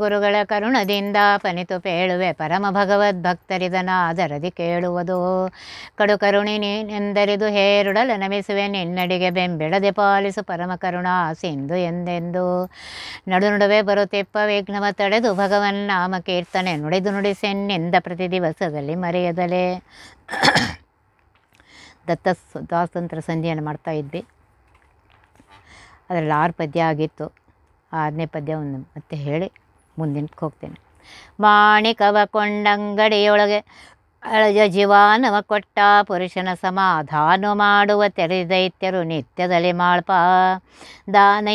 ಗುರುಗಳ ಕರುಣದಿಂದ ಪನಿತು ಪೇಳುವೆ ಪರಮ ಭಗವದ್ ಭಕ್ತರಿದನ ಅದರದಿ ಕೇಳುವುದು ಕಡುಕರುಣಿ ನೀನೆಂದರಿದು ಹೇರುಡಲ ನಮಿಸುವೆ ನಿನ್ನಡಿಗೆ ಬೆಂಬಿಡದೆ ಪಾಲಿಸು ಪರಮ ಕರುಣಾ ಸಿಂಧು ಎಂದೆಂದು ನಡುವೆ ಬರುತ್ತಿಪ್ಪ ವಿಘ್ನವ ತಡೆದು ಭಗವನ್ ನಾಮ ಕೀರ್ತನೆ ನುಡಿದು ನುಡಿಸೆನ್ನೆಂದ ಪ್ರತಿ ದಿವಸದಲ್ಲಿ ಮರೆಯದಲೆ ದತ್ತ ಸ್ವಾತಂತ್ರ್ಯ ಸಂಧಿಯನ್ನು ಮಾಡ್ತಾ ಇದ್ವಿ ಅದರಲ್ಲಿ ಆರು ಪದ್ಯ ಆಗಿತ್ತು ಆದನೇ ಪದ್ಯವನ್ನು ಮತ್ತೆ ಹೇಳಿ ಮುಂದಿನ ಹೋಗ್ತೇನೆ ಮಾಣಿಕವ ಕೊಂಡಂಗಡಿಯೊಳಗೆ ಅಳಜ ಜೀವಾನವ ಕೊಟ್ಟ ಪುರುಷನ ಸಮಾಧಾನ ಮಾಡುವ ತೆರೆ ದೈತ್ಯರು ನಿತ್ಯದಲ್ಲಿ ಮಾಳ್ಪ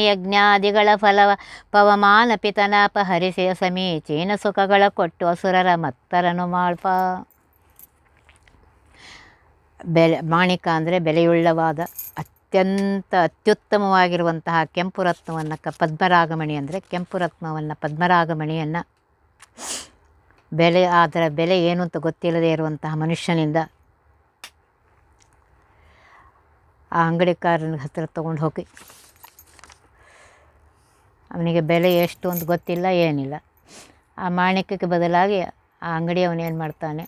ಯಜ್ಞಾದಿಗಳ ಫಲವ ಪವಮಾನ ಪಿತನಾಪಹರಿಸಿಯ ಸಮೀಚೀನ ಸುಖಗಳ ಕೊಟ್ಟು ಅಸುರರ ಮತ್ತರನು ಮಾಳ್ಪ ಬೆಲೆ ಮಾಣಿಕ ಅಂದರೆ ಬೆಲೆಯುಳ್ಳವಾದ ಅತ್ಯಂತ ಅತ್ಯುತ್ತಮವಾಗಿರುವಂತಹ ಕೆಂಪು ರತ್ನವನ್ನು ಕ ಪದ್ಮರಾಗಮಣಿ ಅಂದರೆ ಕೆಂಪು ರತ್ನವನ್ನು ಪದ್ಮರಾಗಮಣಿಯನ್ನು ಬೆಲೆ ಅದರ ಬೆಲೆ ಏನು ಅಂತ ಗೊತ್ತಿಲ್ಲದೆ ಇರುವಂತಹ ಮನುಷ್ಯನಿಂದ ಆ ಅಂಗಡಿಕಾರನ ಹತ್ತಿರ ತಗೊಂಡು ಹೋಗಿ ಅವನಿಗೆ ಬೆಲೆ ಎಷ್ಟು ಅಂತ ಗೊತ್ತಿಲ್ಲ ಏನಿಲ್ಲ ಆ ಮಾಣಿಕ್ಯಕ್ಕೆ ಬದಲಾಗಿ ಆ ಅಂಗಡಿ ಅವನೇನು ಮಾಡ್ತಾನೆ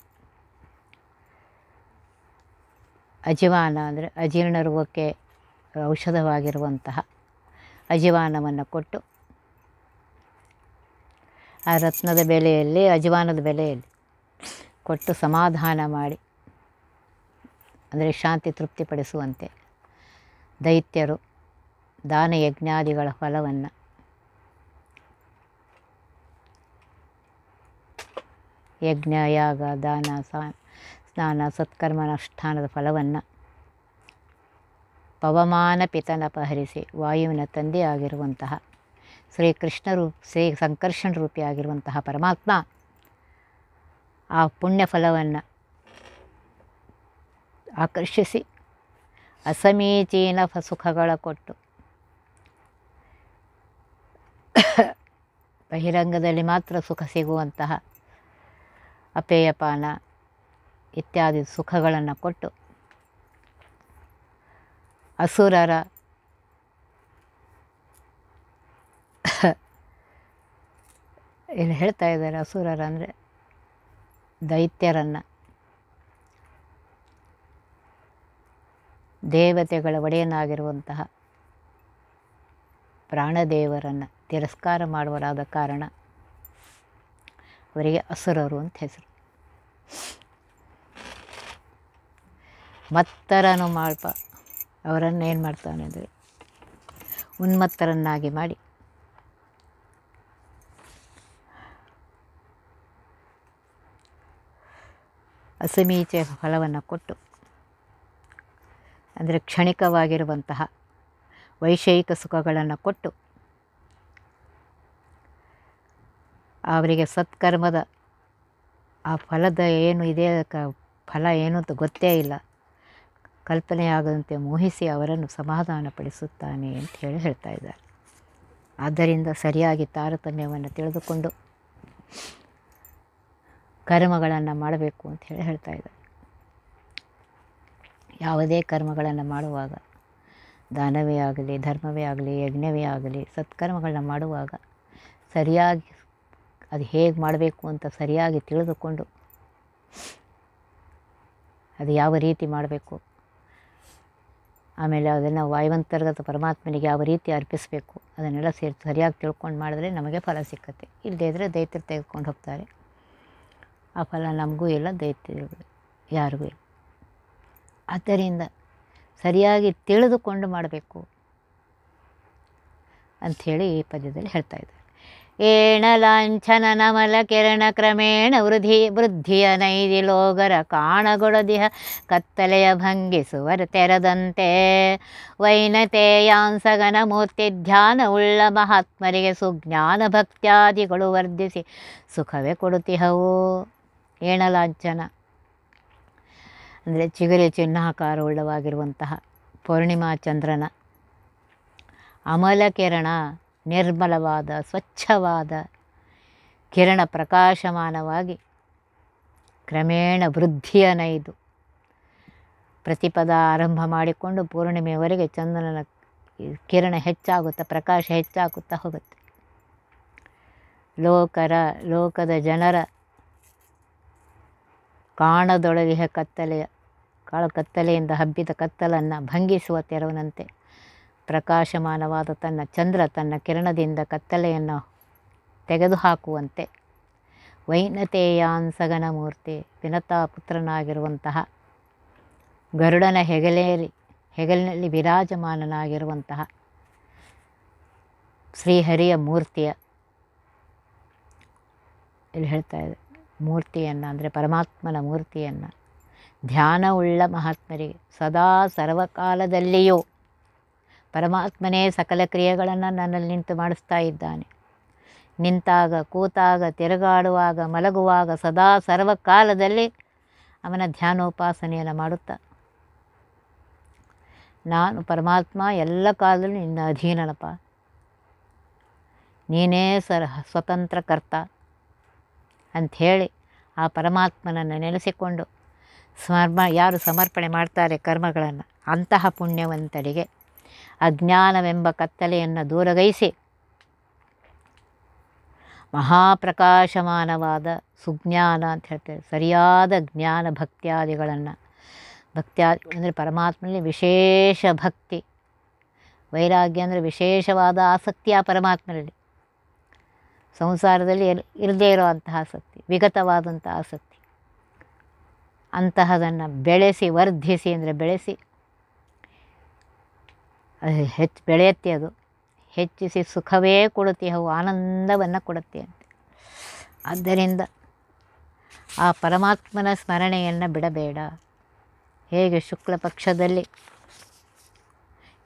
ಅಜೀವಾನ ಅಂದರೆ ಅಜೀರ್ಣ ರೋಗಕ್ಕೆ ಔಷಧವಾಗಿರುವಂತಹ ಅಜವಾನವನ್ನು ಕೊಟ್ಟು ಆ ರತ್ನದ ಬೆಲೆಯಲ್ಲಿ ಅಜವಾನದ ಬೆಲೆಯಲ್ಲಿ ಕೊಟ್ಟು ಸಮಾಧಾನ ಮಾಡಿ ಅಂದರೆ ಶಾಂತಿ ತೃಪ್ತಿಪಡಿಸುವಂತೆ ದೈತ್ಯರು ದಾನ ಯಜ್ಞಾದಿಗಳ ಫಲವನ್ನು ಯಜ್ಞ ಯಾಗ ದಾನ ಸ್ನಾನ ಅನುಷ್ಠಾನದ ಫಲವನ್ನು ಪವಮಾನ ಪಿತನಪಹರಿಸಿ ವಾಯುವಿನ ತಂದೆಯಾಗಿರುವಂತಹ ರೂಪ ಶ್ರೀ ಸಂಕರ್ಷಣ ರೂಪಿಯಾಗಿರುವಂತಹ ಪರಮಾತ್ಮ ಆ ಪುಣ್ಯ ಫಲವನ್ನು ಆಕರ್ಷಿಸಿ ಅಸಮೀಚೀನ ಸುಖಗಳ ಕೊಟ್ಟು ಬಹಿರಂಗದಲ್ಲಿ ಮಾತ್ರ ಸುಖ ಸಿಗುವಂತಹ ಅಪೇಯಪಾನ ಇತ್ಯಾದಿ ಸುಖಗಳನ್ನು ಕೊಟ್ಟು ಅಸುರರ ಇಲ್ಲಿ ಹೇಳ್ತಾ ಇದ್ದಾರೆ ಅಸುರರ ಅಂದರೆ ದೈತ್ಯರನ್ನು ದೇವತೆಗಳ ಒಡೆಯನಾಗಿರುವಂತಹ ಪ್ರಾಣದೇವರನ್ನು ತಿರಸ್ಕಾರ ಮಾಡುವರಾದ ಕಾರಣ ಅವರಿಗೆ ಅಸುರರು ಅಂತ ಹೆಸರು ಮತ್ತರನು ಮಾಡ್ಪ ಅವರನ್ನು ಏನು ಮಾಡ್ತಾನೆ ಅಂದರೆ ಉನ್ಮತ್ತರನ್ನಾಗಿ ಮಾಡಿ ಅಸಮೀಚ ಫಲವನ್ನು ಕೊಟ್ಟು ಅಂದರೆ ಕ್ಷಣಿಕವಾಗಿರುವಂತಹ ವೈಷಯಿಕ ಸುಖಗಳನ್ನು ಕೊಟ್ಟು ಅವರಿಗೆ ಸತ್ಕರ್ಮದ ಆ ಫಲದ ಏನು ಇದೆ ಕ ಫಲ ಏನು ಅಂತ ಗೊತ್ತೇ ಇಲ್ಲ ಕಲ್ಪನೆಯಾಗದಂತೆ ಮೋಹಿಸಿ ಅವರನ್ನು ಸಮಾಧಾನಪಡಿಸುತ್ತಾನೆ ಅಂತ ಹೇಳಿ ಹೇಳ್ತಾ ಇದ್ದಾರೆ ಆದ್ದರಿಂದ ಸರಿಯಾಗಿ ತಾರತಮ್ಯವನ್ನು ತಿಳಿದುಕೊಂಡು ಕರ್ಮಗಳನ್ನು ಮಾಡಬೇಕು ಅಂತ ಹೇಳಿ ಹೇಳ್ತಾ ಇದ್ದಾರೆ ಯಾವುದೇ ಕರ್ಮಗಳನ್ನು ಮಾಡುವಾಗ ದಾನವೇ ಆಗಲಿ ಧರ್ಮವೇ ಆಗಲಿ ಯಜ್ಞವೇ ಆಗಲಿ ಸತ್ಕರ್ಮಗಳನ್ನ ಮಾಡುವಾಗ ಸರಿಯಾಗಿ ಅದು ಹೇಗೆ ಮಾಡಬೇಕು ಅಂತ ಸರಿಯಾಗಿ ತಿಳಿದುಕೊಂಡು ಅದು ಯಾವ ರೀತಿ ಮಾಡಬೇಕು ಆಮೇಲೆ ಅದನ್ನು ವಾಯುವಂತರ್ಗತ ಪರಮಾತ್ಮನಿಗೆ ಯಾವ ರೀತಿ ಅರ್ಪಿಸಬೇಕು ಅದನ್ನೆಲ್ಲ ಸೇರಿ ಸರಿಯಾಗಿ ತಿಳ್ಕೊಂಡು ಮಾಡಿದ್ರೆ ನಮಗೆ ಫಲ ಸಿಕ್ಕತ್ತೆ ಇಲ್ಲದೇ ಇದ್ದರೆ ದೈತ್ಯರು ತೆಗೆದುಕೊಂಡು ಹೋಗ್ತಾರೆ ಆ ಫಲ ನಮಗೂ ಇಲ್ಲ ದೈತ್ಯ ಯಾರಿಗೂ ಇಲ್ಲ ಆದ್ದರಿಂದ ಸರಿಯಾಗಿ ತಿಳಿದುಕೊಂಡು ಮಾಡಬೇಕು ಅಂಥೇಳಿ ಈ ಪದ್ಯದಲ್ಲಿ ಹೇಳ್ತಾ ಏಣಲಾಂಛನ ನಮಲ ಕಿರಣ ಕ್ರಮೇಣ ವೃದ್ಧಿ ವೃದ್ಧಿಯ ನೈದಿ ಲೋಗರ ಕಾಣಗೊಳದಿಹ ಕತ್ತಲೆಯ ಸುವರ ತೆರದಂತೆ ವೈನತೇಯಾಂಸಗನ ಮೂರ್ತಿ ಧ್ಯಾನ ಉಳ್ಳ ಮಹಾತ್ಮರಿಗೆ ಸುಜ್ಞಾನ ಭಕ್ತ್ಯಾದಿಗಳು ವರ್ಧಿಸಿ ಸುಖವೇ ಕೊಡುತ್ತಿಹವು ಏಣಲಾಂಛನ ಅಂದರೆ ಚಿಗುರಿ ಉಳ್ಳವಾಗಿರುವಂತಹ ಪೂರ್ಣಿಮಾ ಚಂದ್ರನ ಅಮಲಕಿರಣ ನಿರ್ಮಲವಾದ ಸ್ವಚ್ಛವಾದ ಕಿರಣ ಪ್ರಕಾಶಮಾನವಾಗಿ ಕ್ರಮೇಣ ವೃದ್ಧಿಯನೈದು ಪ್ರತಿಪದ ಆರಂಭ ಮಾಡಿಕೊಂಡು ಪೂರ್ಣಿಮೆಯವರೆಗೆ ಚಂದ್ರನ ಕಿರಣ ಹೆಚ್ಚಾಗುತ್ತಾ ಪ್ರಕಾಶ ಹೆಚ್ಚಾಗುತ್ತಾ ಹೋಗುತ್ತೆ ಲೋಕರ ಲೋಕದ ಜನರ ಕಾಣದೊಳಗೆ ಕತ್ತಲೆಯ ಕಾಳು ಕತ್ತಲೆಯಿಂದ ಹಬ್ಬಿದ ಕತ್ತಲನ್ನು ಭಂಗಿಸುವ ತೆರವನಂತೆ ಪ್ರಕಾಶಮಾನವಾದ ತನ್ನ ಚಂದ್ರ ತನ್ನ ಕಿರಣದಿಂದ ಕತ್ತಲೆಯನ್ನು ತೆಗೆದುಹಾಕುವಂತೆ ವೈನತೇಯಾನ್ಸಗನ ಮೂರ್ತಿ ವಿನತಾ ಪುತ್ರನಾಗಿರುವಂತಹ ಗರುಡನ ಹೆಗಲೇರಿ ಹೆಗಲಿನಲ್ಲಿ ವಿರಾಜಮಾನನಾಗಿರುವಂತಹ ಶ್ರೀಹರಿಯ ಮೂರ್ತಿಯ ಇಲ್ಲಿ ಹೇಳ್ತಾ ಇದೆ ಮೂರ್ತಿಯನ್ನು ಅಂದರೆ ಪರಮಾತ್ಮನ ಮೂರ್ತಿಯನ್ನು ಧ್ಯಾನವುಳ್ಳ ಮಹಾತ್ಮರಿಗೆ ಸದಾ ಸರ್ವಕಾಲದಲ್ಲಿಯೂ ಪರಮಾತ್ಮನೇ ಸಕಲ ಕ್ರಿಯೆಗಳನ್ನು ನನ್ನಲ್ಲಿ ನಿಂತು ಮಾಡಿಸ್ತಾ ಇದ್ದಾನೆ ನಿಂತಾಗ ಕೂತಾಗ ತಿರುಗಾಡುವಾಗ ಮಲಗುವಾಗ ಸದಾ ಸರ್ವಕಾಲದಲ್ಲಿ ಅವನ ಧ್ಯಾನೋಪಾಸನೆಯನ್ನು ಮಾಡುತ್ತಾ ನಾನು ಪರಮಾತ್ಮ ಎಲ್ಲ ಕಾಲದಲ್ಲೂ ನಿನ್ನ ಅಧೀನನಪ್ಪ ನೀನೇ ಸರ್ ಸ್ವತಂತ್ರ ಕರ್ತ ಅಂಥೇಳಿ ಆ ಪರಮಾತ್ಮನನ್ನು ನೆನೆಸಿಕೊಂಡು ಸ್ಮರ್ಮ ಯಾರು ಸಮರ್ಪಣೆ ಮಾಡ್ತಾರೆ ಕರ್ಮಗಳನ್ನು ಅಂತಹ ಪುಣ್ಯವಂತರಿಗೆ ಅಜ್ಞಾನವೆಂಬ ಕತ್ತಲೆಯನ್ನು ದೂರಗೈಸಿ ಮಹಾಪ್ರಕಾಶಮಾನವಾದ ಸುಜ್ಞಾನ ಅಂತ ಹೇಳ್ತೇವೆ ಸರಿಯಾದ ಜ್ಞಾನ ಭಕ್ತಿಯಾದಿಗಳನ್ನು ಭಕ್ತಿಯಾದಿ ಅಂದರೆ ಪರಮಾತ್ಮನಲ್ಲಿ ವಿಶೇಷ ಭಕ್ತಿ ವೈರಾಗ್ಯ ಅಂದರೆ ವಿಶೇಷವಾದ ಆಸಕ್ತಿ ಆ ಪರಮಾತ್ಮನಲ್ಲಿ ಸಂಸಾರದಲ್ಲಿ ಇರದೇ ಇರುವಂತಹ ಆಸಕ್ತಿ ವಿಗತವಾದಂಥ ಆಸಕ್ತಿ ಅಂತಹದನ್ನು ಬೆಳೆಸಿ ವರ್ಧಿಸಿ ಅಂದರೆ ಬೆಳೆಸಿ ಹೆಚ್ಚು ಬೆಳೆಯುತ್ತೆ ಅದು ಹೆಚ್ಚಿಸಿ ಸುಖವೇ ಕೊಡುತ್ತೆ ಅವು ಆನಂದವನ್ನು ಕೊಡುತ್ತೆ ಅಂತ ಆದ್ದರಿಂದ ಆ ಪರಮಾತ್ಮನ ಸ್ಮರಣೆಯನ್ನು ಬಿಡಬೇಡ ಹೇಗೆ ಶುಕ್ಲ ಪಕ್ಷದಲ್ಲಿ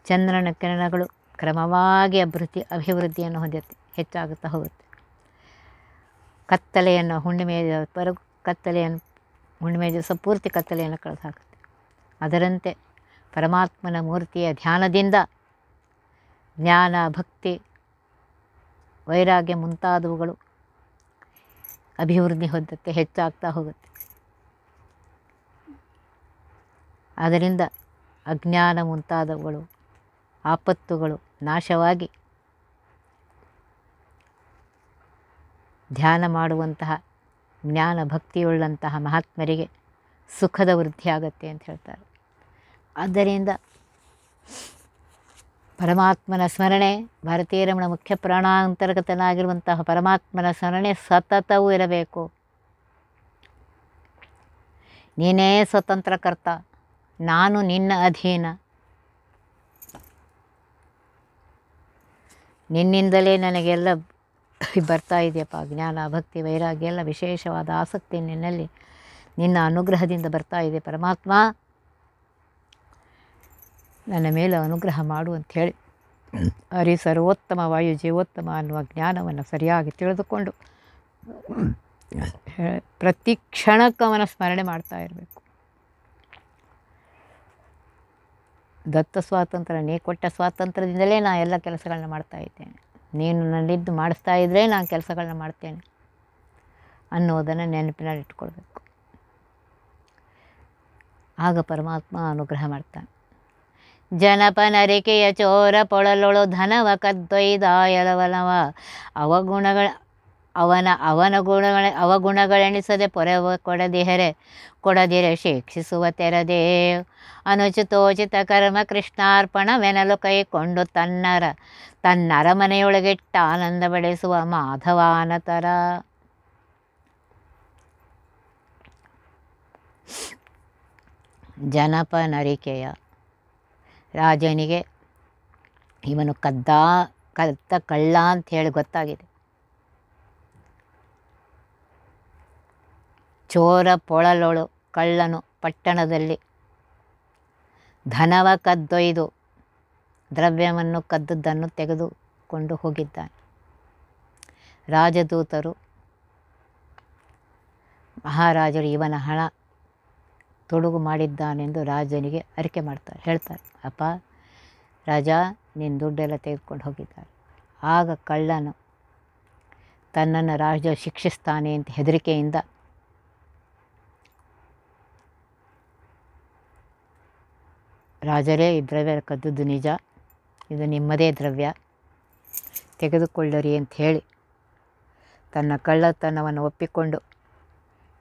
ಚಂದ್ರನ ಕಿರಣಗಳು ಕ್ರಮವಾಗಿ ಅಭಿವೃದ್ಧಿ ಅಭಿವೃದ್ಧಿಯನ್ನು ಹೊಂದುತ್ತೆ ಹೆಚ್ಚಾಗುತ್ತಾ ಹೋಗುತ್ತೆ ಕತ್ತಲೆಯನ್ನು ಪರ ಕತ್ತಲೆಯನ್ನು ಹುಣ್ಣಿಮೆ ದಿವಸ ಪೂರ್ತಿ ಕತ್ತಲೆಯನ್ನು ಕಳೆದು ಹಾಕುತ್ತೆ ಅದರಂತೆ ಪರಮಾತ್ಮನ ಮೂರ್ತಿಯ ಧ್ಯಾನದಿಂದ ಜ್ಞಾನ ಭಕ್ತಿ ವೈರಾಗ್ಯ ಮುಂತಾದವುಗಳು ಅಭಿವೃದ್ಧಿ ಹೊದ್ದಕ್ಕೆ ಹೆಚ್ಚಾಗ್ತಾ ಹೋಗುತ್ತೆ ಆದ್ದರಿಂದ ಅಜ್ಞಾನ ಮುಂತಾದವುಗಳು ಆಪತ್ತುಗಳು ನಾಶವಾಗಿ ಧ್ಯಾನ ಮಾಡುವಂತಹ ಜ್ಞಾನ ಭಕ್ತಿಯುಳ್ಳಂತಹ ಮಹಾತ್ಮರಿಗೆ ಸುಖದ ವೃದ್ಧಿಯಾಗತ್ತೆ ಅಂತ ಹೇಳ್ತಾರೆ ಆದ್ದರಿಂದ ಪರಮಾತ್ಮನ ಸ್ಮರಣೆ ಭಾರತೀಯ ರಮಣ ಮುಖ್ಯ ಪ್ರಾಣಾಂತರ್ಗತನಾಗಿರುವಂತಹ ಪರಮಾತ್ಮನ ಸ್ಮರಣೆ ಸತತವೂ ಇರಬೇಕು ನೀನೇ ಸ್ವತಂತ್ರಕರ್ತ ನಾನು ನಿನ್ನ ಅಧೀನ ನಿನ್ನಿಂದಲೇ ನನಗೆಲ್ಲ ಬರ್ತಾ ಇದೆಯಪ್ಪ ಜ್ಞಾನ ಭಕ್ತಿ ವೈರಾಗ್ಯ ಎಲ್ಲ ವಿಶೇಷವಾದ ಆಸಕ್ತಿ ನಿನ್ನಲ್ಲಿ ನಿನ್ನ ಅನುಗ್ರಹದಿಂದ ಬರ್ತಾ ಇದೆ ಪರಮಾತ್ಮ ನನ್ನ ಮೇಲೆ ಅನುಗ್ರಹ ಮಾಡು ಹೇಳಿ ಅರಿ ಸರ್ವೋತ್ತಮ ವಾಯು ಜೀವೋತ್ತಮ ಅನ್ನುವ ಜ್ಞಾನವನ್ನು ಸರಿಯಾಗಿ ತಿಳಿದುಕೊಂಡು ಪ್ರತಿ ಕ್ಷಣಕ್ಕವನ ಸ್ಮರಣೆ ಮಾಡ್ತಾ ಇರಬೇಕು ದತ್ತ ಸ್ವಾತಂತ್ರ್ಯ ನೀ ಕೊಟ್ಟ ಸ್ವಾತಂತ್ರ್ಯದಿಂದಲೇ ನಾನು ಎಲ್ಲ ಕೆಲಸಗಳನ್ನ ಮಾಡ್ತಾ ಇದ್ದೇನೆ ನೀನು ನನ್ನಿದ್ದು ಮಾಡಿಸ್ತಾ ಇದ್ದರೆ ನಾನು ಕೆಲಸಗಳನ್ನ ಮಾಡ್ತೇನೆ ಅನ್ನೋದನ್ನು ನೆನಪಿನಲ್ಲಿಟ್ಕೊಳ್ಬೇಕು ಆಗ ಪರಮಾತ್ಮ ಅನುಗ್ರಹ ಮಾಡ್ತಾನೆ ಜನಪನರಿಕೆಯ ಚೋರ ಪೊಳಲೊಳು ಧನವ ಕದ್ದೊಯ್ದಾಯಲವನವ ಅವಗುಣಗಳ ಅವನ ಅವನ ಗುಣಗಳ ಅವಗುಣಗಳೆಣಿಸದೆ ಪೊರೆ ಕೊಡದಿಹರೆ ಕೊಡದಿರೆ ಶಿಕ್ಷಿಸುವ ತೆರದೇ ಅನುಚಿತೋಚಿತ ಕರ್ಮ ಕೃಷ್ಣಾರ್ಪಣವೆನಲು ಕೈಕೊಂಡು ತನ್ನರ ತನ್ನರ ಮನೆಯೊಳಗಿಟ್ಟ ಆನಂದ ಬೆಳೆಸುವ ಮಾಧವಾನತರ ಜನಪನರಿಕೆಯ ರಾಜನಿಗೆ ಇವನು ಕದ್ದ ಕದ್ದ ಕಳ್ಳ ಅಂತ ಹೇಳಿ ಗೊತ್ತಾಗಿದೆ ಚೋರ ಪೊಳಲೊಳು ಕಳ್ಳನು ಪಟ್ಟಣದಲ್ಲಿ ಧನವ ಕದ್ದೊಯ್ದು ದ್ರವ್ಯವನ್ನು ಕದ್ದುದನ್ನು ತೆಗೆದುಕೊಂಡು ಹೋಗಿದ್ದಾನೆ ರಾಜದೂತರು ಮಹಾರಾಜರು ಇವನ ಹಣ ತೊಡುಗು ಮಾಡಿದ್ದಾನೆಂದು ರಾಜನಿಗೆ ಅರಿಕೆ ಮಾಡ್ತಾರೆ ಹೇಳ್ತಾರೆ ಅಪ್ಪ ರಾಜ ನೀನು ದುಡ್ಡೆಲ್ಲ ತೆಗೆದುಕೊಂಡು ಹೋಗಿದ್ದಾರೆ ಆಗ ಕಳ್ಳನು ತನ್ನನ್ನು ರಾಜ ಶಿಕ್ಷಿಸ್ತಾನೆ ಅಂತ ಹೆದರಿಕೆಯಿಂದ ರಾಜರೇ ಈ ದ್ರವ್ಯ ಕದ್ದುದು ನಿಜ ಇದು ನಿಮ್ಮದೇ ದ್ರವ್ಯ ತೆಗೆದುಕೊಳ್ಳರಿ ಅಂತ ಹೇಳಿ ತನ್ನ ಕಳ್ಳತನವನ್ನು ಒಪ್ಪಿಕೊಂಡು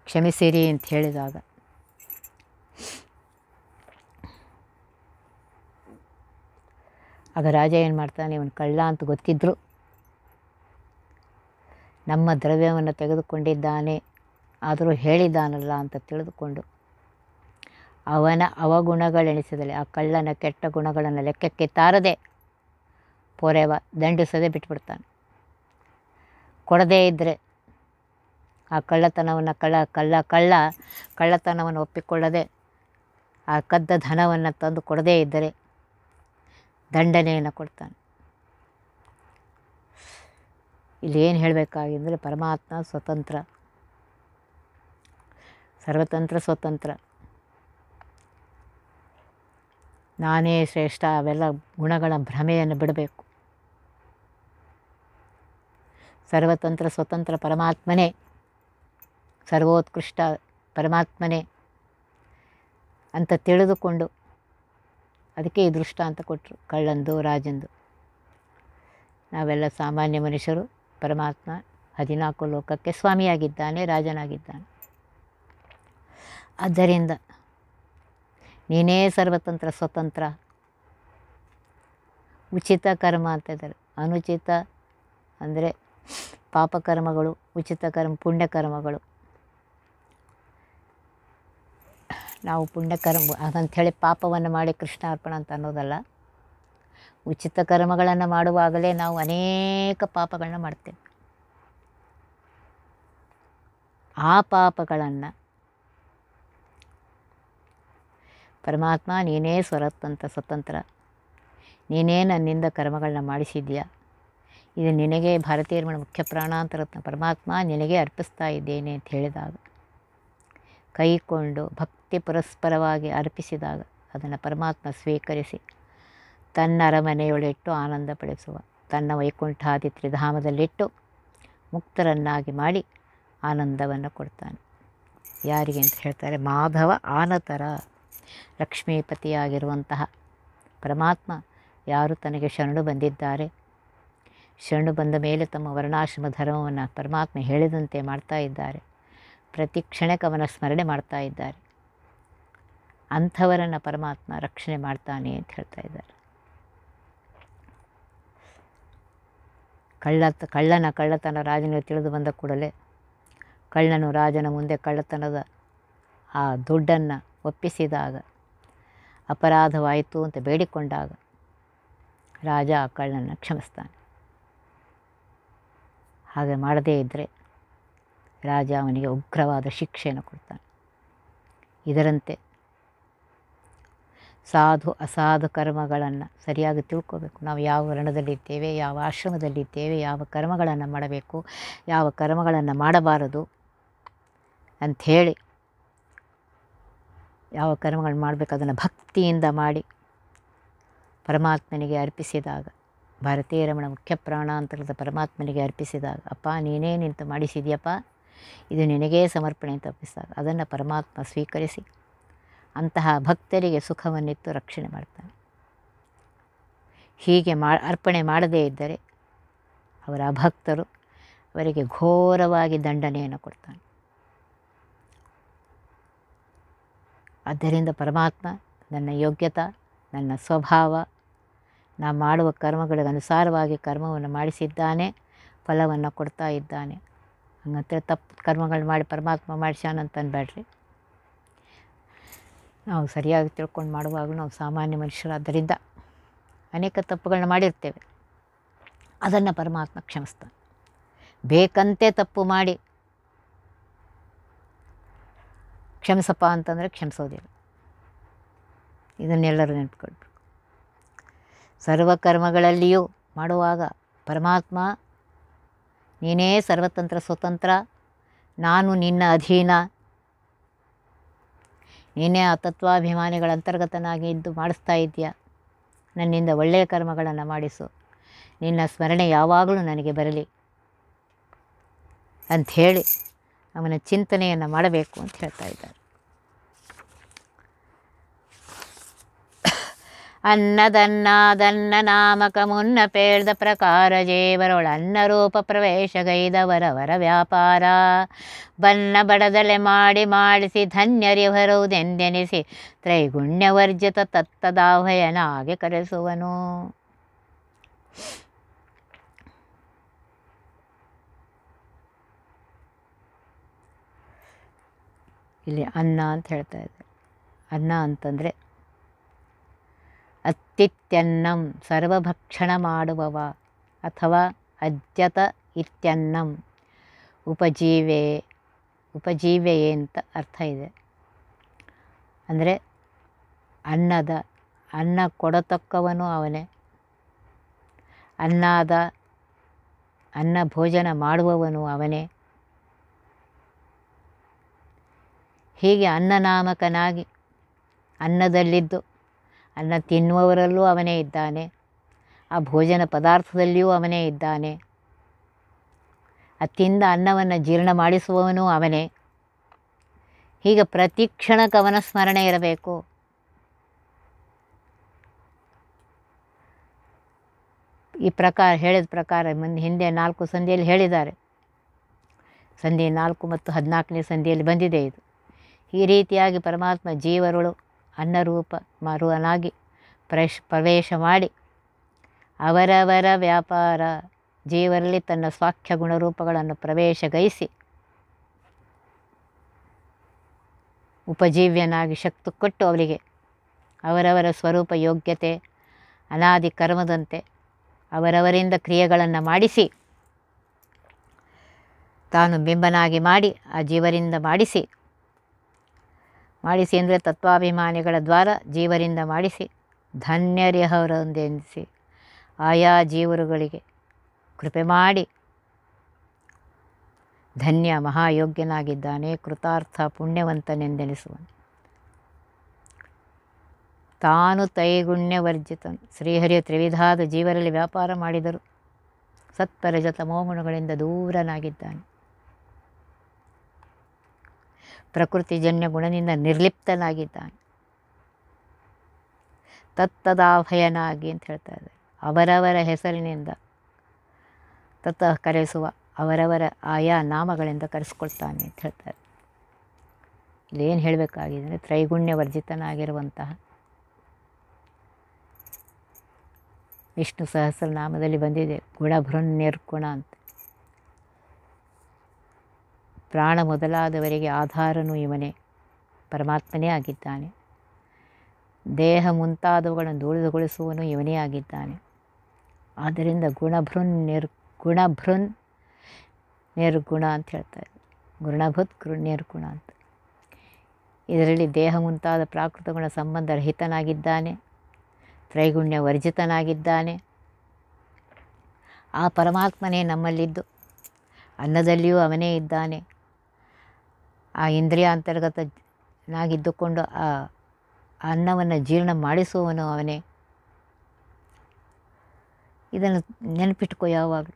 ಕ್ಷಮಿಸಿರಿ ಅಂತ ಹೇಳಿದಾಗ ಆಗ ರಾಜ ಏನು ಮಾಡ್ತಾನೆ ಇವನು ಕಳ್ಳ ಅಂತ ಗೊತ್ತಿದ್ದರು ನಮ್ಮ ದ್ರವ್ಯವನ್ನು ತೆಗೆದುಕೊಂಡಿದ್ದಾನೆ ಆದರೂ ಹೇಳಿದ್ದಾನಲ್ಲ ಅಂತ ತಿಳಿದುಕೊಂಡು ಅವನ ಅವಗುಣಗಳೆಣಿಸಿದಳೆ ಆ ಕಳ್ಳನ ಕೆಟ್ಟ ಗುಣಗಳನ್ನು ಲೆಕ್ಕಕ್ಕೆ ತಾರದೆ ಪೋರೆವ ದಂಡಿಸದೆ ಬಿಟ್ಬಿಡ್ತಾನೆ ಕೊಡದೇ ಇದ್ದರೆ ಆ ಕಳ್ಳತನವನ್ನು ಕಳ್ಳ ಕಳ್ಳ ಕಳ್ಳ ಕಳ್ಳತನವನ್ನು ಒಪ್ಪಿಕೊಳ್ಳದೆ ಆ ಕದ್ದ ಧನವನ್ನು ತಂದು ಕೊಡದೇ ಇದ್ದರೆ ದಂಡನೆಯನ್ನು ಕೊಡ್ತಾನೆ ಇಲ್ಲಿ ಏನು ಹೇಳಬೇಕಾಗಿದ್ದರೆ ಪರಮಾತ್ಮ ಸ್ವತಂತ್ರ ಸರ್ವತಂತ್ರ ಸ್ವತಂತ್ರ ನಾನೇ ಶ್ರೇಷ್ಠ ಅವೆಲ್ಲ ಗುಣಗಳ ಭ್ರಮೆಯನ್ನು ಬಿಡಬೇಕು ಸರ್ವತಂತ್ರ ಸ್ವತಂತ್ರ ಪರಮಾತ್ಮನೇ ಸರ್ವೋತ್ಕೃಷ್ಟ ಪರಮಾತ್ಮನೇ ಅಂತ ತಿಳಿದುಕೊಂಡು ಅದಕ್ಕೆ ಈ ಅಂತ ಕೊಟ್ಟರು ಕಳ್ಳಂದು ರಾಜಂದು ನಾವೆಲ್ಲ ಸಾಮಾನ್ಯ ಮನುಷ್ಯರು ಪರಮಾತ್ಮ ಹದಿನಾಲ್ಕು ಲೋಕಕ್ಕೆ ಸ್ವಾಮಿಯಾಗಿದ್ದಾನೆ ರಾಜನಾಗಿದ್ದಾನೆ ಆದ್ದರಿಂದ ನೀನೇ ಸರ್ವತಂತ್ರ ಸ್ವತಂತ್ರ ಉಚಿತ ಕರ್ಮ ಅಂತ ಇದ್ದಾರೆ ಅನುಚಿತ ಅಂದರೆ ಪಾಪಕರ್ಮಗಳು ಉಚಿತ ಕರ್ಮ ಪುಣ್ಯಕರ್ಮಗಳು ನಾವು ಪುಣ್ಯ ಕರ್ಮ ಅದಂಥೇಳಿ ಪಾಪವನ್ನು ಮಾಡಿ ಕೃಷ್ಣ ಅರ್ಪಣ ಅಂತ ಅನ್ನೋದಲ್ಲ ಉಚಿತ ಕರ್ಮಗಳನ್ನು ಮಾಡುವಾಗಲೇ ನಾವು ಅನೇಕ ಪಾಪಗಳನ್ನ ಮಾಡ್ತೇವೆ ಆ ಪಾಪಗಳನ್ನು ಪರಮಾತ್ಮ ನೀನೇ ಸ್ವರತ್ತಂತ ಸ್ವತಂತ್ರ ನೀನೇ ನನ್ನಿಂದ ಕರ್ಮಗಳನ್ನ ಮಾಡಿಸಿದ್ಯಾ ಇದು ನಿನಗೆ ಭಾರತೀಯರ ಮುಖ್ಯ ಪ್ರಾಣಾಂತರತ್ನ ಪರಮಾತ್ಮ ನಿನಗೆ ಅರ್ಪಿಸ್ತಾ ಇದ್ದೇನೆ ಅಂತ ಹೇಳಿದಾಗ ಕೈಕೊಂಡು ಭಕ್ತಿ ಪರಸ್ಪರವಾಗಿ ಅರ್ಪಿಸಿದಾಗ ಅದನ್ನು ಪರಮಾತ್ಮ ಸ್ವೀಕರಿಸಿ ತನ್ನ ಅರಮನೆಯೊಳಿಟ್ಟು ಆನಂದ ಪಡಿಸುವ ತನ್ನ ವೈಕುಂಠಾದಿ ತ್ರಿಧಾಮದಲ್ಲಿಟ್ಟು ಮುಕ್ತರನ್ನಾಗಿ ಮಾಡಿ ಆನಂದವನ್ನು ಕೊಡ್ತಾನೆ ಯಾರಿಗೆ ಅಂತ ಹೇಳ್ತಾರೆ ಮಾಧವ ಆನತರ ಲಕ್ಷ್ಮೀಪತಿಯಾಗಿರುವಂತಹ ಪರಮಾತ್ಮ ಯಾರು ತನಗೆ ಶರಣು ಬಂದಿದ್ದಾರೆ ಶರಣು ಬಂದ ಮೇಲೆ ತಮ್ಮ ವರ್ಣಾಶ್ರಮ ಧರ್ಮವನ್ನು ಪರಮಾತ್ಮ ಹೇಳಿದಂತೆ ಮಾಡ್ತಾ ಇದ್ದಾರೆ ಪ್ರತಿ ಕವನ ಸ್ಮರಣೆ ಮಾಡ್ತಾ ಇದ್ದಾರೆ ಅಂಥವರನ್ನು ಪರಮಾತ್ಮ ರಕ್ಷಣೆ ಮಾಡ್ತಾನೆ ಅಂತ ಹೇಳ್ತಾ ಇದ್ದಾರೆ ಕಳ್ಳ ಕಳ್ಳನ ಕಳ್ಳತನ ರಾಜನಿಗೆ ತಿಳಿದು ಬಂದ ಕೂಡಲೇ ಕಳ್ಳನು ರಾಜನ ಮುಂದೆ ಕಳ್ಳತನದ ಆ ದುಡ್ಡನ್ನು ಒಪ್ಪಿಸಿದಾಗ ಅಪರಾಧವಾಯಿತು ಅಂತ ಬೇಡಿಕೊಂಡಾಗ ರಾಜ ಆ ಕಳ್ಳನ್ನು ಕ್ಷಮಿಸ್ತಾನೆ ಹಾಗೆ ಮಾಡದೇ ಇದ್ದರೆ ರಾಜ ಅವನಿಗೆ ಉಗ್ರವಾದ ಶಿಕ್ಷೆಯನ್ನು ಕೊಡ್ತಾನೆ ಇದರಂತೆ ಸಾಧು ಅಸಾಧು ಕರ್ಮಗಳನ್ನು ಸರಿಯಾಗಿ ತಿಳ್ಕೋಬೇಕು ನಾವು ಯಾವ ವರ್ಣದಲ್ಲಿದ್ದೇವೆ ಯಾವ ಆಶ್ರಮದಲ್ಲಿದ್ದೇವೆ ಯಾವ ಕರ್ಮಗಳನ್ನು ಮಾಡಬೇಕು ಯಾವ ಕರ್ಮಗಳನ್ನು ಮಾಡಬಾರದು ಅಂಥೇಳಿ ಯಾವ ಕರ್ಮಗಳನ್ನು ಮಾಡಬೇಕು ಅದನ್ನು ಭಕ್ತಿಯಿಂದ ಮಾಡಿ ಪರಮಾತ್ಮನಿಗೆ ಅರ್ಪಿಸಿದಾಗ ಭಾರತೀಯ ರಮಣ ಮುಖ್ಯ ಪ್ರಾಣ ಪರಮಾತ್ಮನಿಗೆ ಅರ್ಪಿಸಿದಾಗ ಅಪ್ಪ ನೀನೇ ನಿಂತು ಮಾಡಿಸಿದ್ಯಪ್ಪ ಇದು ನಿನಗೇ ಸಮರ್ಪಣೆ ತಪ್ಪಿಸ್ತಾರೆ ಅದನ್ನು ಪರಮಾತ್ಮ ಸ್ವೀಕರಿಸಿ ಅಂತಹ ಭಕ್ತರಿಗೆ ಸುಖವನ್ನಿತ್ತು ರಕ್ಷಣೆ ಮಾಡ್ತಾನೆ ಹೀಗೆ ಮಾ ಅರ್ಪಣೆ ಮಾಡದೇ ಇದ್ದರೆ ಅವರ ಭಕ್ತರು ಅವರಿಗೆ ಘೋರವಾಗಿ ದಂಡನೆಯನ್ನು ಕೊಡ್ತಾನೆ ಆದ್ದರಿಂದ ಪರಮಾತ್ಮ ನನ್ನ ಯೋಗ್ಯತ ನನ್ನ ಸ್ವಭಾವ ನಾ ಮಾಡುವ ಕರ್ಮಗಳಿಗೆ ಅನುಸಾರವಾಗಿ ಕರ್ಮವನ್ನು ಮಾಡಿಸಿದ್ದಾನೆ ಫಲವನ್ನು ಕೊಡ್ತಾ ಇದ್ದಾನೆ ಹಂಗಂತೇಳಿ ತಪ್ಪು ಕರ್ಮಗಳು ಮಾಡಿ ಪರಮಾತ್ಮ ಅಂತ ಅನ್ಬೇಡ್ರಿ ನಾವು ಸರಿಯಾಗಿ ತಿಳ್ಕೊಂಡು ಮಾಡುವಾಗ ನಾವು ಸಾಮಾನ್ಯ ಮನುಷ್ಯರಾದ್ದರಿಂದ ಅನೇಕ ತಪ್ಪುಗಳನ್ನ ಮಾಡಿರ್ತೇವೆ ಅದನ್ನು ಪರಮಾತ್ಮ ಕ್ಷಮಿಸ್ತಾನೆ ಬೇಕಂತೆ ತಪ್ಪು ಮಾಡಿ ಕ್ಷಮಿಸಪ್ಪ ಅಂತಂದರೆ ಕ್ಷಮಿಸೋದಿಲ್ಲ ಇದನ್ನೆಲ್ಲರೂ ನೆನ್ಪಿಕೊಳ್ಬೇಕು ಸರ್ವಕರ್ಮಗಳಲ್ಲಿಯೂ ಮಾಡುವಾಗ ಪರಮಾತ್ಮ ನೀನೇ ಸರ್ವತಂತ್ರ ಸ್ವತಂತ್ರ ನಾನು ನಿನ್ನ ಅಧೀನ ನೀನೇ ಆ ತತ್ವಾಭಿಮಾನಿಗಳ ಅಂತರ್ಗತನಾಗಿ ಇದ್ದು ಮಾಡಿಸ್ತಾ ಇದ್ದೀಯ ನನ್ನಿಂದ ಒಳ್ಳೆಯ ಕರ್ಮಗಳನ್ನು ಮಾಡಿಸು ನಿನ್ನ ಸ್ಮರಣೆ ಯಾವಾಗಲೂ ನನಗೆ ಬರಲಿ ಅಂಥೇಳಿ ಅವನ ಚಿಂತನೆಯನ್ನು ಮಾಡಬೇಕು ಅಂತ ಹೇಳ್ತಾ ಇದ್ದಾರೆ ನಾಮಕ ಮುನ್ನ ಪೇಳ್ದ ಪ್ರಕಾರ ಜೇವರೊಳ ರೂಪ ಪ್ರವೇಶಗೈದವರವರ ವ್ಯಾಪಾರ ಬನ್ನ ಬಡದಲೆ ಮಾಡಿ ಮಾಡಿಸಿ ಧನ್ಯರಿವರುವುದೆಂದೆನಿಸಿ ತ್ರೈಗುಣ್ಯವರ್ಜಿತ ತತ್ತದಾಹಯನಾಗೆ ಕರೆಸುವನು ಇಲ್ಲಿ ಅನ್ನ ಅಂತ ಹೇಳ್ತಾ ಇದ್ದಾರೆ ಅನ್ನ ಅಂತಂದರೆ ಅತ್ತಿತ್ಯನ್ನಂ ಸರ್ವಭಕ್ಷಣ ಮಾಡುವವ ಅಥವಾ ಅದ್ಯತ ಇತ್ಯನ್ನಂ ಉಪಜೀವೆ ಉಪಜೀವೆಯೇ ಅಂತ ಅರ್ಥ ಇದೆ ಅಂದರೆ ಅನ್ನದ ಅನ್ನ ಕೊಡತಕ್ಕವನು ಅವನೇ ಅನ್ನಾದ ಅನ್ನ ಭೋಜನ ಮಾಡುವವನು ಅವನೇ ಹೀಗೆ ಅನ್ನನಾಮಕನಾಗಿ ಅನ್ನದಲ್ಲಿದ್ದು ಅನ್ನ ತಿನ್ನುವವರಲ್ಲೂ ಅವನೇ ಇದ್ದಾನೆ ಆ ಭೋಜನ ಪದಾರ್ಥದಲ್ಲಿಯೂ ಅವನೇ ಇದ್ದಾನೆ ಆ ತಿಂದ ಅನ್ನವನ್ನು ಜೀರ್ಣ ಮಾಡಿಸುವವನು ಅವನೇ ಹೀಗೆ ಪ್ರತಿ ಕ್ಷಣ ಕವನ ಸ್ಮರಣೆ ಇರಬೇಕು ಈ ಪ್ರಕಾರ ಹೇಳಿದ ಪ್ರಕಾರ ಮುಂದೆ ಹಿಂದೆ ನಾಲ್ಕು ಸಂಧಿಯಲ್ಲಿ ಹೇಳಿದ್ದಾರೆ ಸಂಧಿ ನಾಲ್ಕು ಮತ್ತು ಹದಿನಾಲ್ಕನೇ ಸಂಧಿಯಲ್ಲಿ ಬಂದಿದೆ ಇದು ಈ ರೀತಿಯಾಗಿ ಪರಮಾತ್ಮ ಜೀವರುಳು ಅನ್ನರೂಪ ಮರುವನಾಗಿ ಪ್ರಶ್ ಪ್ರವೇಶ ಮಾಡಿ ಅವರವರ ವ್ಯಾಪಾರ ಜೀವರಲ್ಲಿ ತನ್ನ ಸ್ವಾಖ್ಯ ಗುಣರೂಪಗಳನ್ನು ಪ್ರವೇಶಗೈಸಿ ಉಪಜೀವ್ಯನಾಗಿ ಶಕ್ತಿ ಕೊಟ್ಟು ಅವರಿಗೆ ಅವರವರ ಸ್ವರೂಪ ಯೋಗ್ಯತೆ ಅನಾದಿ ಕರ್ಮದಂತೆ ಅವರವರಿಂದ ಕ್ರಿಯೆಗಳನ್ನು ಮಾಡಿಸಿ ತಾನು ಬಿಂಬನಾಗಿ ಮಾಡಿ ಆ ಜೀವರಿಂದ ಮಾಡಿಸಿ ಮಾಡಿಸಿ ಅಂದರೆ ತತ್ವಾಭಿಮಾನಿಗಳ ದ್ವಾರ ಜೀವರಿಂದ ಮಾಡಿಸಿ ಧನ್ಯರಿಹವರೊಂದೆನಿಸಿ ಆಯಾ ಜೀವರುಗಳಿಗೆ ಕೃಪೆ ಮಾಡಿ ಧನ್ಯ ಮಹಾಯೋಗ್ಯನಾಗಿದ್ದಾನೆ ಕೃತಾರ್ಥ ಪುಣ್ಯವಂತನೆಂದೆನಿಸುವನು ತಾನು ತೈಗುಣ್ಯವರ್ಜಿತನು ಶ್ರೀಹರಿಯ ತ್ರಿವಿಧಾದ ಜೀವರಲ್ಲಿ ವ್ಯಾಪಾರ ಮಾಡಿದರು ಸತ್ಪರಜ ತಮೋಗುಣಗಳಿಂದ ದೂರನಾಗಿದ್ದಾನೆ ಪ್ರಕೃತಿ ಪ್ರಕೃತಿಜನ್ಯ ಗುಣದಿಂದ ನಿರ್ಲಿಪ್ತನಾಗಿದ್ದಾನೆ ತತ್ತದಾಭಯನಾಗಿ ಅಂತ ಹೇಳ್ತಾ ಅವರವರ ಹೆಸರಿನಿಂದ ತತ್ತ ಕರೆಸುವ ಅವರವರ ಆಯಾ ನಾಮಗಳಿಂದ ಕರೆಸ್ಕೊಳ್ತಾನೆ ಅಂತ ಹೇಳ್ತಾರೆ ಇಲ್ಲೇನು ಹೇಳಬೇಕಾಗಿದೆ ಅಂದರೆ ತ್ರೈಗುಣ್ಯ ವರ್ಜಿತನಾಗಿರುವಂತಹ ವಿಷ್ಣು ಸಹಸ್ರನಾಮದಲ್ಲಿ ಬಂದಿದೆ ಗುಣಭೃನ್ಯರ್ಗುಣ ಅಂತ ಪ್ರಾಣ ಮೊದಲಾದವರಿಗೆ ಆಧಾರನೂ ಇವನೇ ಪರಮಾತ್ಮನೇ ಆಗಿದ್ದಾನೆ ದೇಹ ಮುಂತಾದವುಗಳನ್ನು ದೂಳಿದುಗೊಳಿಸುವನು ಇವನೇ ಆಗಿದ್ದಾನೆ ಆದ್ದರಿಂದ ಗುಣಭೃನ್ ನಿರ್ಗುಣಭೃನ್ ನಿರ್ಗುಣ ಅಂತ ಹೇಳ್ತಾರೆ ಗುಣಭುತ್ ಗೃ ನಿರ್ಗುಣ ಅಂತ ಇದರಲ್ಲಿ ದೇಹ ಮುಂತಾದ ಪ್ರಾಕೃತ ಗುಣ ಸಂಬಂಧ ರಹಿತನಾಗಿದ್ದಾನೆ ತ್ರೈಗುಣ್ಯ ವರ್ಜಿತನಾಗಿದ್ದಾನೆ ಆ ಪರಮಾತ್ಮನೇ ನಮ್ಮಲ್ಲಿದ್ದು ಅನ್ನದಲ್ಲಿಯೂ ಅವನೇ ಇದ್ದಾನೆ ಆ ಇಂದ್ರಿಯ ಅಂತರ್ಗತನಾಗಿದ್ದುಕೊಂಡು ಆ ಅನ್ನವನ್ನು ಜೀರ್ಣ ಮಾಡಿಸುವವನು ಅವನೇ ಇದನ್ನು ನೆನಪಿಟ್ಕೋ ಯಾವಾಗ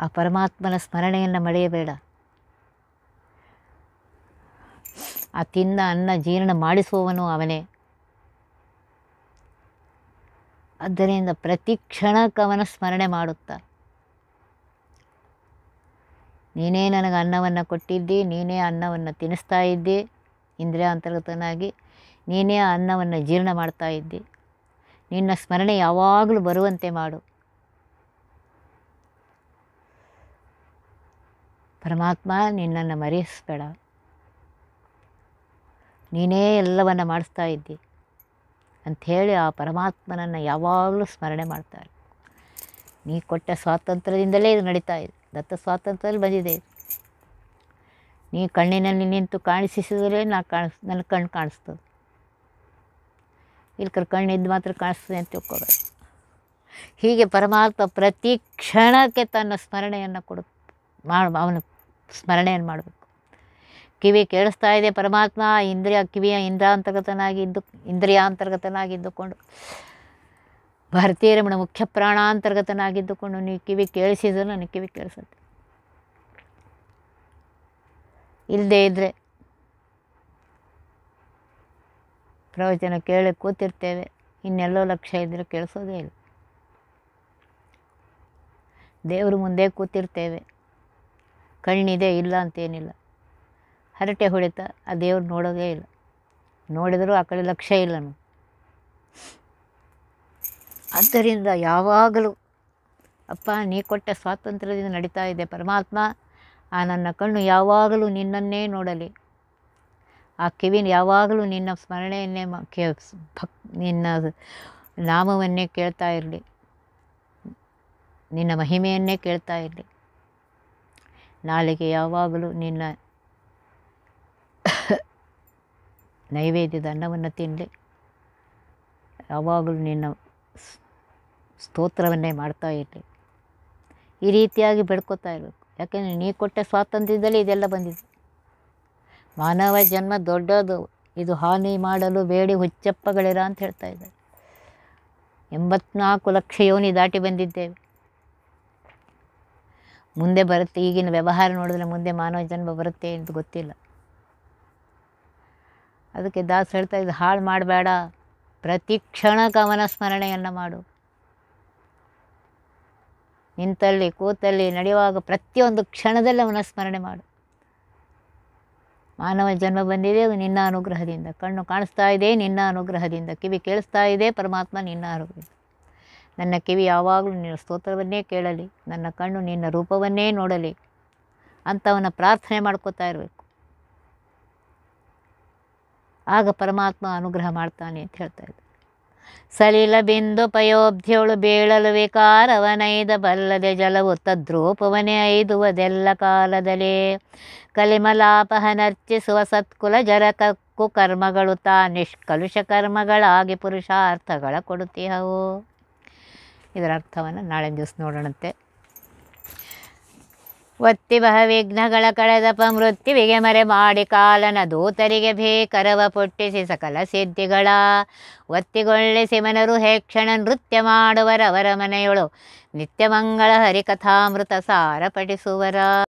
ಆ ಪರಮಾತ್ಮನ ಸ್ಮರಣೆಯನ್ನು ಮಳೆಯಬೇಡ ಆ ತಿಂದ ಅನ್ನ ಜೀರ್ಣ ಮಾಡಿಸುವವನು ಅವನೇ ಆದ್ದರಿಂದ ಪ್ರತಿ ಕ್ಷಣಕ್ಕವನ ಸ್ಮರಣೆ ಮಾಡುತ್ತಾ ನೀನೇ ನನಗೆ ಅನ್ನವನ್ನು ಕೊಟ್ಟಿದ್ದಿ ನೀನೇ ಅನ್ನವನ್ನು ತಿನ್ನಿಸ್ತಾ ಇದ್ದಿ ಇಂದ್ರಿಯ ಅಂತರ್ಗತನಾಗಿ ನೀನೇ ಅನ್ನವನ್ನು ಜೀರ್ಣ ಮಾಡ್ತಾ ಇದ್ದಿ ನಿನ್ನ ಸ್ಮರಣೆ ಯಾವಾಗಲೂ ಬರುವಂತೆ ಮಾಡು ಪರಮಾತ್ಮ ನಿನ್ನನ್ನು ಮರೆಯಿಸ್ಬೇಡ ನೀನೇ ಎಲ್ಲವನ್ನು ಮಾಡಿಸ್ತಾ ಇದ್ದಿ ಅಂಥೇಳಿ ಆ ಪರಮಾತ್ಮನನ್ನು ಯಾವಾಗಲೂ ಸ್ಮರಣೆ ಮಾಡ್ತಾರೆ ನೀ ಕೊಟ್ಟ ಸ್ವಾತಂತ್ರ್ಯದಿಂದಲೇ ಇದು ನಡೀತಾ ಇದೆ ದತ್ತ ಸ್ವಾತಂತ್ರ್ಯದಲ್ಲಿ ಬಂದಿದೆ ನೀ ಕಣ್ಣಿನಲ್ಲಿ ನಿಂತು ಕಾಣಿಸಿದರೆ ನಾ ಕಾಣಿಸ್ ನನ್ನ ಕಣ್ಣು ಕಾಣಿಸ್ತದೆ ಇಲ್ಲಿ ಕಣ್ಣಿದ್ದು ಮಾತ್ರ ಕಾಣಿಸ್ತದೆ ಅಂತ ತಿಳ್ಕೊಬೇಕು ಹೀಗೆ ಪರಮಾತ್ಮ ಪ್ರತಿ ಕ್ಷಣಕ್ಕೆ ತನ್ನ ಸ್ಮರಣೆಯನ್ನು ಕೊಡು ಮಾಡಿ ಅವನ ಸ್ಮರಣೆಯನ್ನು ಮಾಡಬೇಕು ಕಿವಿ ಕೇಳಿಸ್ತಾ ಇದೆ ಪರಮಾತ್ಮ ಇಂದ್ರಿಯ ಕಿವಿಯ ಇಂದ್ರ ಇದ್ದು ಇಂದ್ರಿಯ ಅಂತರ್ಗತನಾಗಿ ಭಾರತೀಯ ರಮಣ ಮುಖ್ಯ ಪ್ರಾಣಾಂತರ್ಗತನಾಗಿದ್ದುಕೊಂಡು ನೀವು ಕಿವಿ ಕೇಳಿಸಿದ್ರು ನನಗೆ ಕಿವಿ ಕೇಳಿಸುತ್ತೆ ಇಲ್ಲದೇ ಇದ್ದರೆ ಪ್ರವಚನ ಕೇಳಿ ಕೂತಿರ್ತೇವೆ ಇನ್ನೆಲ್ಲೋ ಲಕ್ಷ ಇದ್ದರೆ ಕೇಳಿಸೋದೇ ಇಲ್ಲ ದೇವ್ರ ಮುಂದೆ ಕೂತಿರ್ತೇವೆ ಕಣ್ಣಿದೆ ಇಲ್ಲ ಅಂತೇನಿಲ್ಲ ಹರಟೆ ಹೊಡಿತ ಆ ದೇವ್ರು ನೋಡೋದೇ ಇಲ್ಲ ನೋಡಿದರೂ ಆ ಕಡೆ ಲಕ್ಷ್ಯ ಇಲ್ಲ ಆದ್ದರಿಂದ ಯಾವಾಗಲೂ ಅಪ್ಪ ನೀ ಕೊಟ್ಟ ಸ್ವಾತಂತ್ರ್ಯದಿಂದ ನಡೀತಾ ಇದೆ ಪರಮಾತ್ಮ ಆ ನನ್ನ ಕಣ್ಣು ಯಾವಾಗಲೂ ನಿನ್ನನ್ನೇ ನೋಡಲಿ ಆ ಕಿವಿನ ಯಾವಾಗಲೂ ನಿನ್ನ ಸ್ಮರಣೆಯನ್ನೇ ಕೇ ಭಕ್ ನಿನ್ನ ನಾಮವನ್ನೇ ಕೇಳ್ತಾ ಇರಲಿ ನಿನ್ನ ಮಹಿಮೆಯನ್ನೇ ಕೇಳ್ತಾ ಇರಲಿ ನಾಳೆಗೆ ಯಾವಾಗಲೂ ನಿನ್ನ ನೈವೇದ್ಯದ ಅನ್ನವನ್ನು ತಿನ್ನಲಿ ಯಾವಾಗಲೂ ನಿನ್ನ ಸ್ತೋತ್ರವನ್ನೇ ಮಾಡ್ತಾ ಇರಲಿ ಈ ರೀತಿಯಾಗಿ ಬೆಳ್ಕೊತಾ ಇರಬೇಕು ಯಾಕೆಂದರೆ ನೀ ಕೊಟ್ಟ ಸ್ವಾತಂತ್ರ್ಯದಲ್ಲಿ ಇದೆಲ್ಲ ಬಂದಿದೆ ಮಾನವ ಜನ್ಮ ದೊಡ್ಡದು ಇದು ಹಾನಿ ಮಾಡಲು ಬೇಡಿ ಹುಚ್ಚಪ್ಪಗಳಿರ ಅಂತ ಹೇಳ್ತಾ ಇದ್ದಾರೆ ಎಂಬತ್ನಾಲ್ಕು ಲಕ್ಷ ಯೋನಿ ದಾಟಿ ಬಂದಿದ್ದೇವೆ ಮುಂದೆ ಬರುತ್ತೆ ಈಗಿನ ವ್ಯವಹಾರ ನೋಡಿದ್ರೆ ಮುಂದೆ ಮಾನವ ಜನ್ಮ ಬರುತ್ತೆ ಅಂತ ಗೊತ್ತಿಲ್ಲ ಅದಕ್ಕೆ ದಾಸ್ ಹೇಳ್ತಾ ಇದ್ದು ಹಾಳು ಮಾಡಬೇಡ ಪ್ರತಿ ಕ್ಷಣ ಕವನ ಸ್ಮರಣೆಯನ್ನು ಮಾಡು ನಿಂತಲ್ಲಿ ಕೂತಲ್ಲಿ ನಡೆಯುವಾಗ ಪ್ರತಿಯೊಂದು ಕ್ಷಣದಲ್ಲಿ ಅವನ ಸ್ಮರಣೆ ಮಾಡು ಮಾನವ ಜನ್ಮ ಬಂದಿದೆ ಅದು ನಿನ್ನ ಅನುಗ್ರಹದಿಂದ ಕಣ್ಣು ಕಾಣಿಸ್ತಾ ಇದೆ ನಿನ್ನ ಅನುಗ್ರಹದಿಂದ ಕಿವಿ ಕೇಳಿಸ್ತಾ ಇದೆ ಪರಮಾತ್ಮ ನಿನ್ನ ಅನುಗ್ರಹದಿಂದ ನನ್ನ ಕಿವಿ ಯಾವಾಗಲೂ ನಿನ್ನ ಸ್ತೋತ್ರವನ್ನೇ ಕೇಳಲಿ ನನ್ನ ಕಣ್ಣು ನಿನ್ನ ರೂಪವನ್ನೇ ನೋಡಲಿ ಅಂತವನ್ನ ಪ್ರಾರ್ಥನೆ ಮಾಡ್ಕೋತಾ ಇರಬೇಕು ಆಗ ಪರಮಾತ್ಮ ಅನುಗ್ರಹ ಮಾಡ್ತಾನೆ ಅಂತ ಹೇಳ್ತಾ ಇದ್ದ ಸಲೀಲ ಬಿಂದು ಪಯೋಬ್ಧಿಯೊಳು ಬೀಳಲು ವಿಕಾರವನೈದ ಬಲ್ಲದೆ ಜಲವು ತದ್ರೂಪವನೇ ಐದುವುದೆಲ್ಲ ಕಾಲದಲ್ಲೇ ಕಲಿಮಲಾಪಹನರ್ಚಿಸುವ ಸತ್ಕುಲ ಜರಕಕ್ಕು ಕರ್ಮಗಳು ತಾ ನಿಷ್ಕಲುಷ ಕರ್ಮಗಳಾಗಿ ಪುರುಷಾರ್ಥಗಳ ಕೊಡುತ್ತಿಹವು ಇದರ ಅರ್ಥವನ್ನು ನಾಳೆ ದಿವಸ ನೋಡೋಣಂತೆ ಬಹ ವಿಘ್ನಗಳ ಕಳೆದಪ ಮೃತ್ಯುವಿಗೆ ಮರೆ ಮಾಡಿ ಕಾಲನ ದೂತರಿಗೆ ಭೇಕರವ ಪೊಟ್ಟಿಸಿ ಸಕಲ ಸಿದ್ಧಿಗಳ ಒತ್ತಿಗೊಳ್ಳಿಸಿ ಮನರು ಹೇಕ್ಷಣ ನೃತ್ಯ ಮಾಡುವರವರ ಮನೆಯೊಳು ನಿತ್ಯಮಂಗಳ ಹರಿಕಥಾಮೃತ ಸಾರ ಪಡಿಸುವರ